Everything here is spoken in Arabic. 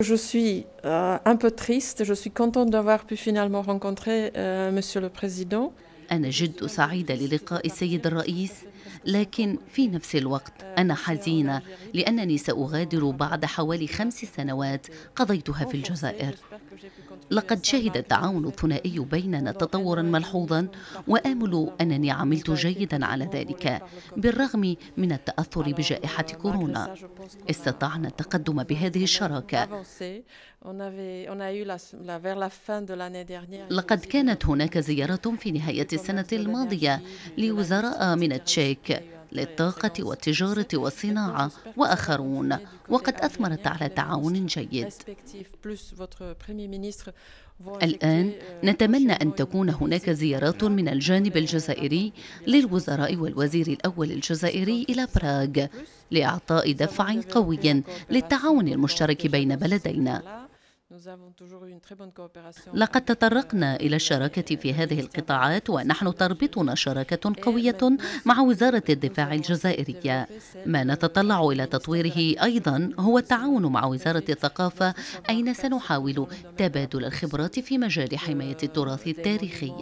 Je suis euh, un peu triste, je suis contente d'avoir pu finalement rencontrer euh, Monsieur le Président. أنا جد سعيدة للقاء السيد الرئيس لكن في نفس الوقت أنا حزينة لأنني سأغادر بعد حوالي خمس سنوات قضيتها في الجزائر لقد شهد التعاون الثنائي بيننا تطورا ملحوظا وآمل أنني عملت جيدا على ذلك بالرغم من التأثر بجائحة كورونا استطعنا التقدم بهذه الشراكة لقد كانت هناك زيارة في نهاية السنة الماضية لوزراء من التشيك للطاقة والتجارة والصناعة وآخرون وقد أثمرت على تعاون جيد الآن نتمنى أن تكون هناك زيارات من الجانب الجزائري للوزراء والوزير الأول الجزائري إلى براغ لإعطاء دفع قوي للتعاون المشترك بين بلدينا لقد تطرقنا euh, إلى الشراكة في هذه القطاعات ونحن تربطنا شراكة قوية مع وزارة الدفاع الجزائرية ما نتطلع إلى تطويره أيضا هو التعاون مع وزارة الثقافة أين سنحاول تبادل الخبرات في مجال حماية euh, التراث التاريخي